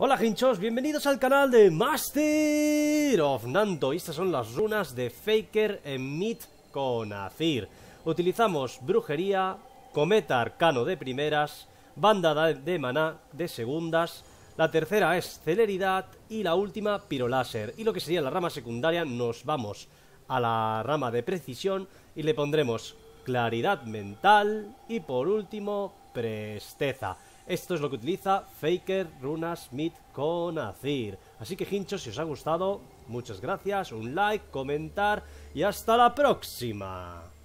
Hola hinchos, bienvenidos al canal de Master of Nanto. estas son las runas de Faker en Mid con Azir. Utilizamos brujería, cometa arcano de primeras, banda de maná de segundas, la tercera es celeridad y la última piroláser. Y lo que sería la rama secundaria nos vamos a la rama de precisión y le pondremos claridad mental y por último presteza. Esto es lo que utiliza Faker, Runas, Smith con Azir. Así que hinchos, si os ha gustado, muchas gracias, un like, comentar y hasta la próxima.